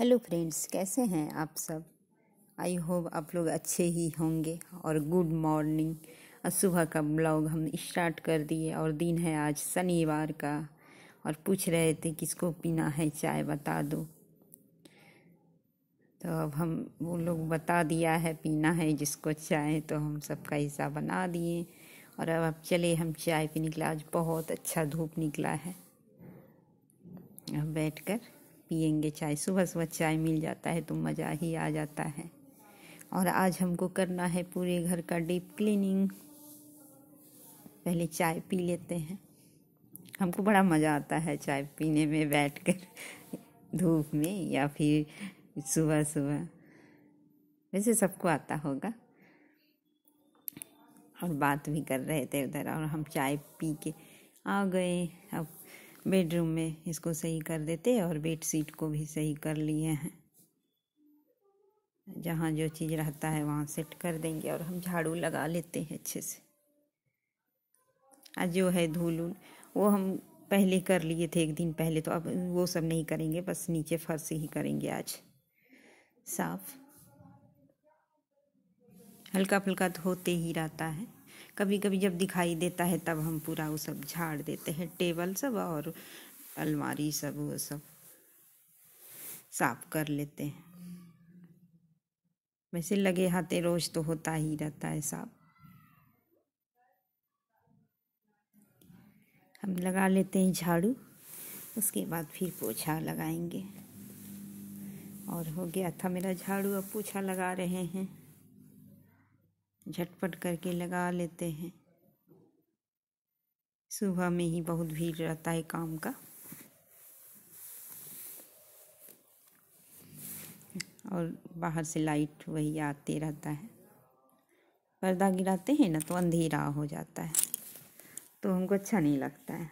hello friends कैसे हैं आप सब आई होप आप लोग अच्छे ही होंगे और गुड मॉर्निंग आज सुबह का ब्लॉग हम स्टार्ट कर दिए और दिन है आज शनिवार का और पूछ रहे थे किसको पीना है चाय बता दो तो अब हम वो लोग बता दिया है पीना है जिसको चाय तो हम सबका हिस्सा बना दिए और अब अब चले हम चाय पीने के लिए आज बहुत अच्छा धूप निकला है अब बैठ कर पियेंगे चाय सुबह सुबह चाय मिल जाता है तो मज़ा ही आ जाता है और आज हमको करना है पूरे घर का डीप क्लीनिंग पहले चाय पी लेते हैं हमको बड़ा मज़ा आता है चाय पीने में बैठ कर धूप में या फिर सुबह सुबह वैसे सबको आता होगा और बात भी कर रहे थे उधर और हम चाय पी के आ गए अब बेडरूम में इसको सही कर देते और बेड शीट को भी सही कर लिए हैं जहाँ जो चीज़ रहता है वहाँ सेट कर देंगे और हम झाड़ू लगा लेते हैं अच्छे से आज जो है धूल उल वो हम पहले कर लिए थे एक दिन पहले तो अब वो सब नहीं करेंगे बस नीचे फर्श ही करेंगे आज साफ हल्का फुल्का धोते तो ही रहता है कभी कभी जब दिखाई देता है तब हम पूरा वो सब झाड़ देते हैं टेबल सब और अलमारी सब वो सब साफ कर लेते हैं वैसे लगे हाथे रोज तो होता ही रहता है साफ हम लगा लेते हैं झाड़ू उसके बाद फिर पोछा लगाएंगे और हो गया था मेरा झाड़ू अब पोछा लगा रहे हैं झटपट करके लगा लेते हैं सुबह में ही बहुत भीड़ रहता है काम का और बाहर से लाइट वही आते रहता है पर्दा गिराते हैं ना तो अंधेरा हो जाता है तो हमको अच्छा नहीं लगता है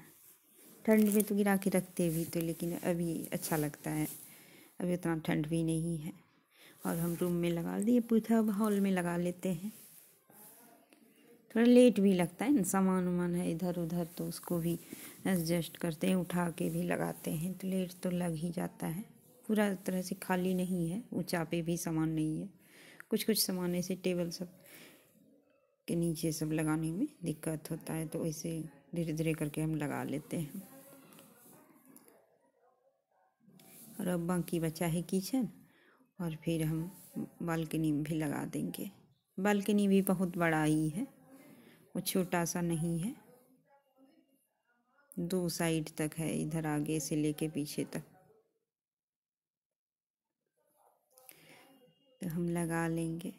ठंड में तो गिरा के रखते भी तो लेकिन अभी अच्छा लगता है अभी उतना ठंड भी नहीं है और हम रूम में लगा दिए अब हॉल में लगा लेते हैं थोड़ा लेट भी लगता है ना सामान उमान है इधर उधर तो उसको भी एडजस्ट करते हैं उठा के भी लगाते हैं तो लेट तो लग ही जाता है पूरा तरह से खाली नहीं है ऊँचा पे भी सामान नहीं है कुछ कुछ सामान ऐसे टेबल सब के नीचे सब लगाने में दिक्कत होता है तो ऐसे धीरे धीरे करके हम लगा लेते हैं और अब बाकी बचा है किचन और फिर हम बालकनी भी लगा देंगे बालकनी भी बहुत बड़ा ही है वो छोटा सा नहीं है दो साइड तक है इधर आगे से लेके पीछे तक तो हम लगा लेंगे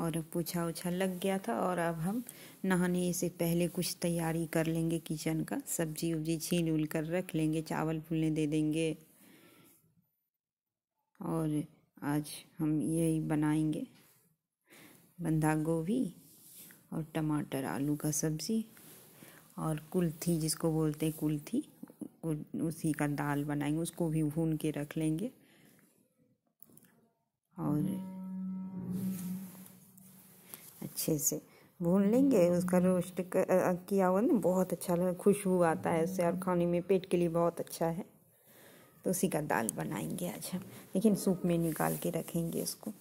और अब पूछा उछा लग गया था और अब हम नहाने से पहले कुछ तैयारी कर लेंगे किचन का सब्जी उब्जी छीन उल कर रख लेंगे चावल फूलने दे देंगे और आज हम यही बनाएंगे बंधा गोभी और टमाटर आलू का सब्ज़ी और कुल्थी जिसको बोलते हैं कुल्थी उसी का दाल बनाएंगे उसको भी भून के रख लेंगे और अच्छे से भून लेंगे उसका रोस्ट किया हुआ ना बहुत अच्छा लगा खुशबू आता है उससे और खाने में पेट के लिए बहुत अच्छा है तो उसी का दाल बनाएंगे आज हम लेकिन सूप में निकाल के रखेंगे उसको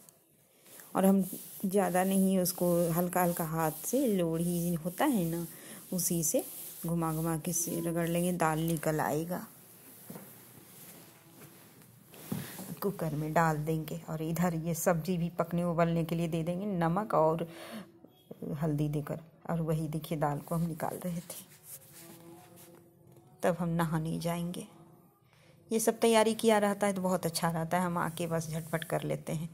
और हम ज़्यादा नहीं उसको हल्का हल्का हाथ से लोढ़ी होता है ना उसी से घुमा घुमा के से रगड़ लेंगे दाल निकल आएगा कुकर में डाल देंगे और इधर ये सब्जी भी पकने उबलने के लिए दे देंगे नमक और हल्दी देकर और वही देखिए दाल को हम निकाल रहे थे तब हम नहाने जाएंगे ये सब तैयारी किया रहता है तो बहुत अच्छा रहता है हम आके बस झटपट कर लेते हैं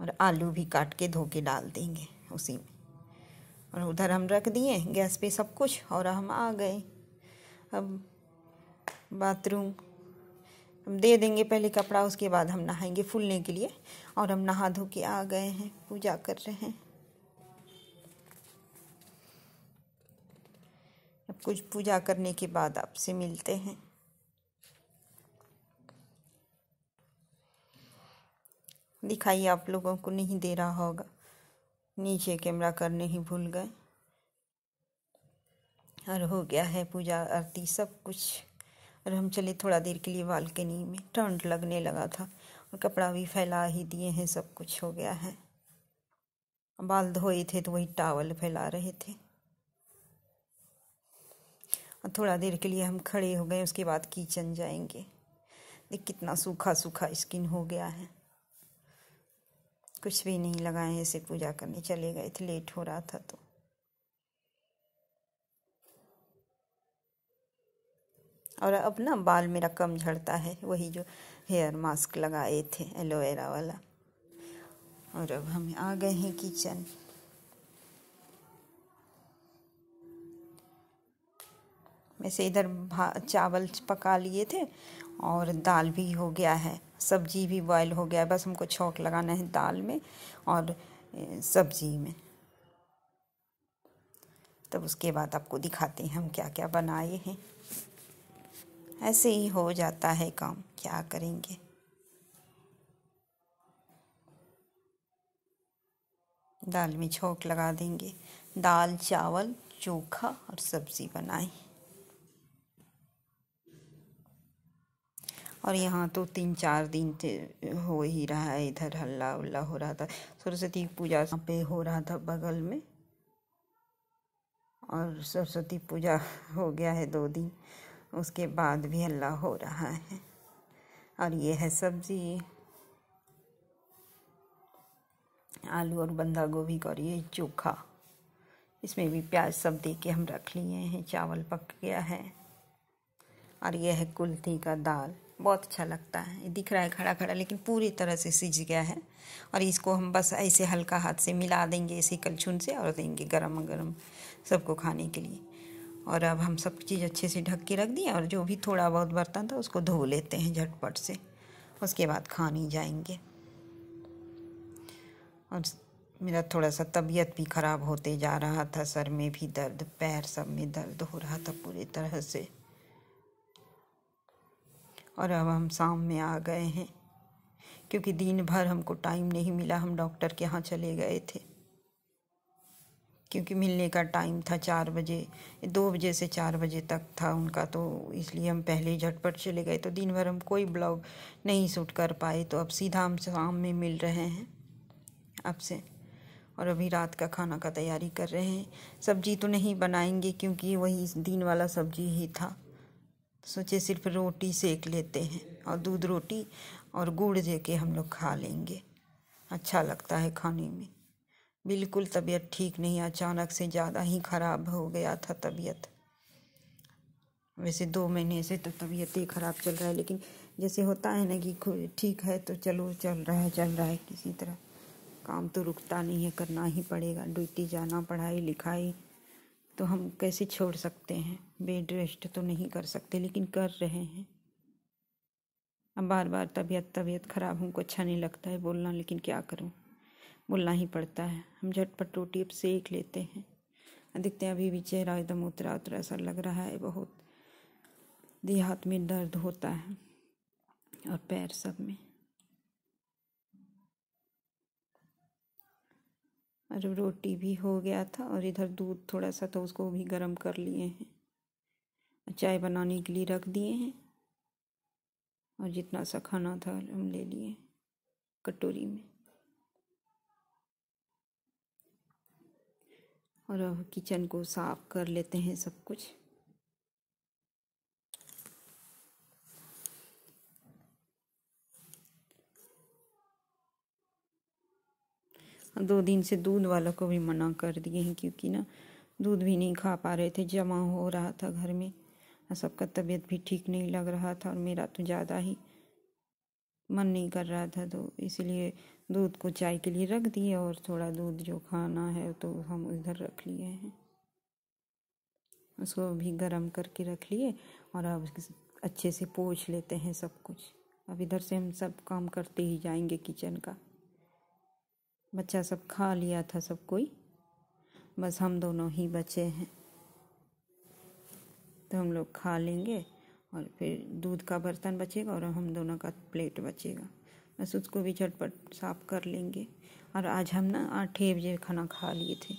और आलू भी काट के धो के डाल देंगे उसी में और उधर हम रख दिए गैस पे सब कुछ और हम आ गए अब बाथरूम हम दे देंगे पहले कपड़ा उसके बाद हम नहाएंगे फूलने के लिए और हम नहा धो के आ गए हैं पूजा कर रहे हैं अब कुछ पूजा करने के बाद आपसे मिलते हैं दिखाई आप लोगों को नहीं दे रहा होगा नीचे कैमरा करने ही भूल गए और हो गया है पूजा आरती सब कुछ और हम चले थोड़ा देर के लिए बालकनी में ठंड लगने लगा था और कपड़ा भी फैला ही दिए हैं सब कुछ हो गया है बाल धोए थे तो वही टावल फैला रहे थे और थोड़ा देर के लिए हम खड़े हो गए उसके बाद किचन जाएंगे देख कितना सूखा सूखा स्किन हो गया है कुछ भी नहीं लगाए ऐसे पूजा करने चले गए थे लेट हो रहा था तो और अब ना बाल मेरा कम झड़ता है वही जो हेयर मास्क लगाए थे एलोवेरा वाला और अब हम आ गए हैं किचन वैसे इधर चावल पका लिए थे और दाल भी हो गया है सब्जी भी बॉयल हो गया बस हमको छौंक लगाना है दाल में और सब्जी में तब उसके बाद आपको दिखाते हैं हम क्या क्या बनाए हैं ऐसे ही हो जाता है काम क्या करेंगे दाल में छोंक लगा देंगे दाल चावल चोखा और सब्ज़ी बनाएं और यहाँ तो तीन चार दिन हो ही रहा है इधर हल्ला उल्ला हो रहा था सरस्वती पूजा यहाँ पे हो रहा था बगल में और सरस्वती पूजा हो गया है दो दिन उसके बाद भी हल्ला हो रहा है और ये है सब्ज़ी आलू और बंधा गोभी का और ये चोखा इसमें भी प्याज सब दे के हम रख लिए हैं चावल पक गया है और यह है कुल्थी का दाल बहुत अच्छा लगता है दिख रहा है खड़ा खड़ा लेकिन पूरी तरह से सिज गया है और इसको हम बस ऐसे हल्का हाथ से मिला देंगे ऐसे कलछुन से और देंगे गर्म गर्म सबको खाने के लिए और अब हम सब चीज़ अच्छे से ढक के रख दिए और जो भी थोड़ा बहुत बर्तन था उसको धो लेते हैं झटपट से उसके बाद खाने जाएंगे और मेरा थोड़ा सा तबीयत भी ख़राब होते जा रहा था सर में भी दर्द पैर सब में दर्द हो रहा था पूरी तरह से और अब हम शाम में आ गए हैं क्योंकि दिन भर हमको टाइम नहीं मिला हम डॉक्टर के यहाँ चले गए थे क्योंकि मिलने का टाइम था चार बजे दो बजे से चार बजे तक था उनका तो इसलिए हम पहले झटपट चले गए तो दिन भर हम कोई ब्लॉग नहीं शूट कर पाए तो अब सीधा हम शाम में मिल रहे हैं आपसे और अभी रात का खाना का तैयारी कर रहे हैं सब्जी तो नहीं बनाएंगे क्योंकि वही दिन वाला सब्जी ही था सोचे सिर्फ रोटी सेक लेते हैं और दूध रोटी और गुड़ दे के हम लोग खा लेंगे अच्छा लगता है खाने में बिल्कुल तबीयत ठीक नहीं अचानक से ज़्यादा ही ख़राब हो गया था तबीयत वैसे दो महीने से तो तबीयत ही ख़राब चल रहा है लेकिन जैसे होता है ना कि ठीक है तो चलो चल रहा है चल रहा है किसी तरह काम तो रुकता नहीं है करना ही पड़ेगा ड्यूटी जाना पढ़ाई लिखाई तो हम कैसे छोड़ सकते हैं बेड रेस्ट तो नहीं कर सकते लेकिन कर रहे हैं अब बार बार तबीयत तबीयत ख़राब हमको अच्छा नहीं लगता है बोलना लेकिन क्या करूं बोलना ही पड़ता है हम झटपट रोटी अब सेक लेते हैं देखते हैं अभी भी चेहरा एकदम उतरा उतरा सा लग रहा है बहुत देहात में दर्द होता है और पैर सब में और रोटी भी हो गया था और इधर दूध थोड़ा सा तो उसको भी गर्म कर लिए हैं चाय बनाने के लिए रख दिए हैं और जितना सा खाना था हम ले लिए कटोरी में और किचन को साफ कर लेते हैं सब कुछ दो दिन से दूध वालों को भी मना कर दिए हैं क्योंकि ना दूध भी नहीं खा पा रहे थे जमा हो रहा था घर में और सबका तबीयत भी ठीक नहीं लग रहा था और मेरा तो ज़्यादा ही मन नहीं कर रहा था तो इसीलिए दूध को चाय के लिए रख दिए और थोड़ा दूध जो खाना है तो हम उधर रख लिए हैं उसको भी गर्म करके रख लिए और अब अच्छे से पोछ लेते हैं सब कुछ अब इधर से हम सब काम करते ही जाएंगे किचन का बच्चा सब खा लिया था सब कोई बस हम दोनों ही बचे हैं तो हम लोग खा लेंगे और फिर दूध का बर्तन बचेगा और हम दोनों का प्लेट बचेगा बस उसको भी झटपट साफ कर लेंगे और आज हम ना आठे बजे खाना खा लिए थे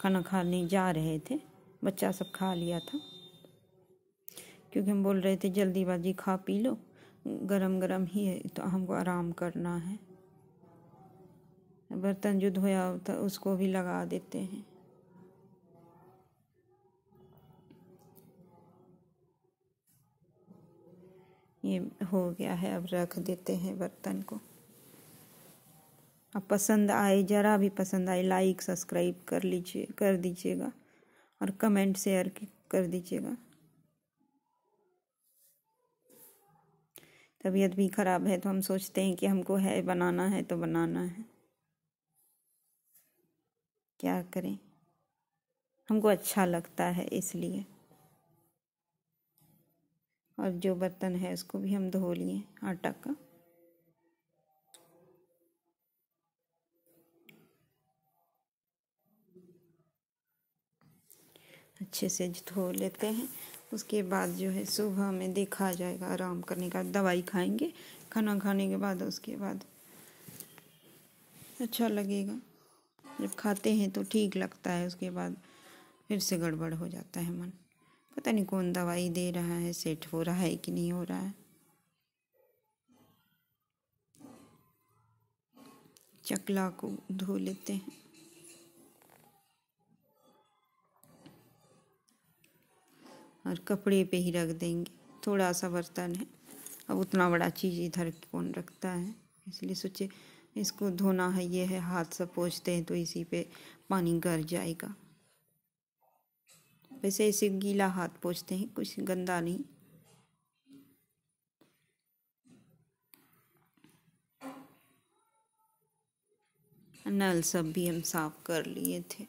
खाना खाने जा रहे थे बच्चा सब खा लिया था क्योंकि हम बोल रहे थे जल्दीबाजी खा पी लो गरम गरम ही है तो हमको आराम करना है बर्तन जो धोया होता उसको भी लगा देते हैं ये हो गया है अब रख देते हैं बर्तन को अब पसंद आए ज़रा भी पसंद आए लाइक सब्सक्राइब कर लीजिए कर दीजिएगा और कमेंट शेयर कर दीजिएगा तबीयत भी ख़राब है तो हम सोचते हैं कि हमको है बनाना है तो बनाना है क्या करें हमको अच्छा लगता है इसलिए और जो बर्तन है उसको भी हम धो लिए आटा का अच्छे से धो लेते हैं उसके बाद जो है सुबह में देखा जाएगा आराम करने का दवाई खाएंगे खाना खाने के बाद उसके बाद अच्छा लगेगा जब खाते हैं तो ठीक लगता है उसके बाद फिर से गड़बड़ हो जाता है मन पता नहीं कौन दवाई दे रहा है सेट हो रहा है कि नहीं हो रहा है चकला को धो लेते हैं और कपड़े पे ही रख देंगे थोड़ा सा बर्तन है अब उतना बड़ा चीज़ इधर कौन रखता है इसलिए सोचे इसको धोना है ये है हाथ से पोछते हैं तो इसी पे पानी गर जाएगा वैसे इसे गीला हाथ पोछते हैं कुछ गंदा नहीं नल सब भी हम साफ कर लिए थे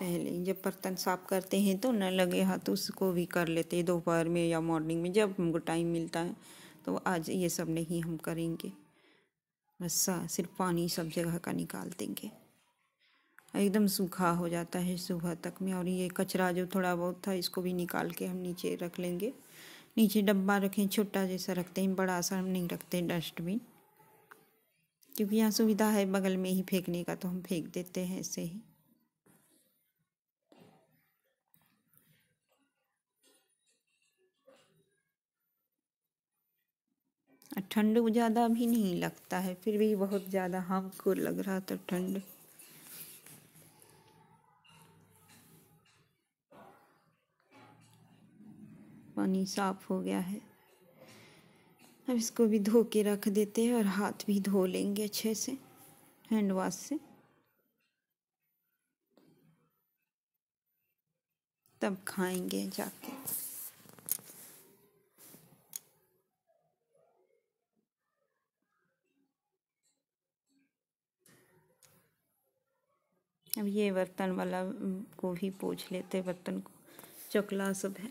पहले जब बर्तन साफ करते हैं तो न लगे हाथ तो उसको भी कर लेते दोपहर में या मॉर्निंग में जब हमको टाइम मिलता है तो आज ये सब नहीं हम करेंगे वसा सिर्फ पानी सब जगह का निकाल देंगे एकदम सूखा हो जाता है सुबह तक में और ये कचरा जो थोड़ा बहुत था इसको भी निकाल के हम नीचे रख लेंगे नीचे डब्बा रखें छोटा जैसा रखते हैं बड़ा सा हम नहीं रखते डस्टबिन क्योंकि यहाँ सुविधा है बगल में ही फेंकने का तो हम फेंक देते हैं ऐसे ही ठंड ज़्यादा भी नहीं लगता है फिर भी बहुत ज़्यादा हमको लग रहा था ठंड पानी साफ हो गया है अब इसको भी धो के रख देते हैं और हाथ भी धो लेंगे अच्छे से हैंड वॉश से तब खाएंगे जाके अब ये बर्तन वाला को भी पोछ लेते बर्तन को चकला सब है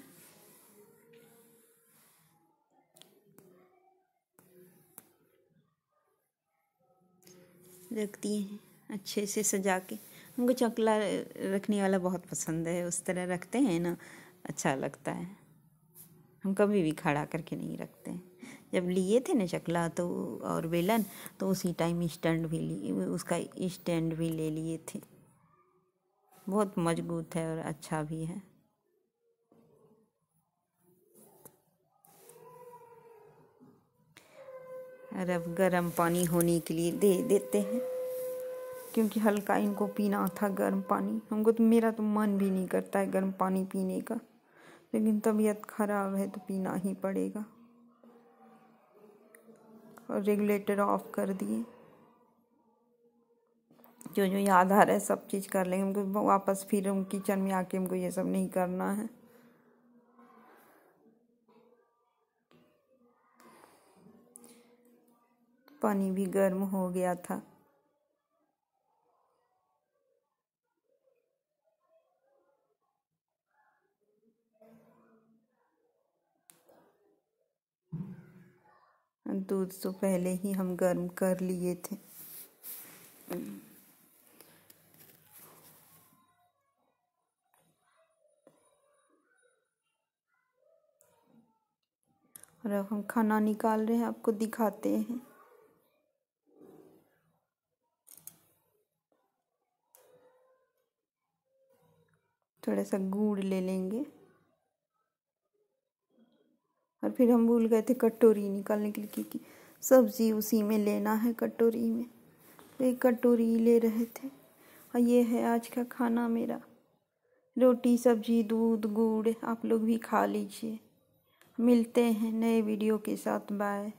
रखती हैं अच्छे से सजा के हमको चकला रखने वाला बहुत पसंद है उस तरह रखते हैं ना अच्छा लगता है हम कभी भी खड़ा करके नहीं रखते हैं जब लिए थे ना चकला तो और बेलन तो उसी टाइम स्टैंड भी लिए उसका स्टैंड भी ले लिए थे बहुत मजबूत है और अच्छा भी है और अब गर्म पानी होने के लिए दे देते हैं क्योंकि हल्का इनको पीना था गर्म पानी हमको तो मेरा तो मन भी नहीं करता है गर्म पानी पीने का लेकिन तबीयत खराब है तो पीना ही पड़ेगा और रेगुलेटर ऑफ कर दिए जो जो याद आ रहा है सब चीज़ कर लेंगे हमको वापस फिर हम किचन में आके हमको ये सब नहीं करना है पानी भी गर्म हो गया था दूध तो पहले ही हम गर्म कर लिए थे और अब हम खाना निकाल रहे हैं आपको दिखाते हैं थोड़ा सा गुड़ ले लेंगे और फिर हम भूल गए थे कटोरी निकालने के लिए क्योंकि सब्जी उसी में लेना है कटोरी में तो एक कटोरी ले रहे थे और ये है आज का खाना मेरा रोटी सब्जी दूध गुड़ आप लोग भी खा लीजिए मिलते हैं नए वीडियो के साथ बाय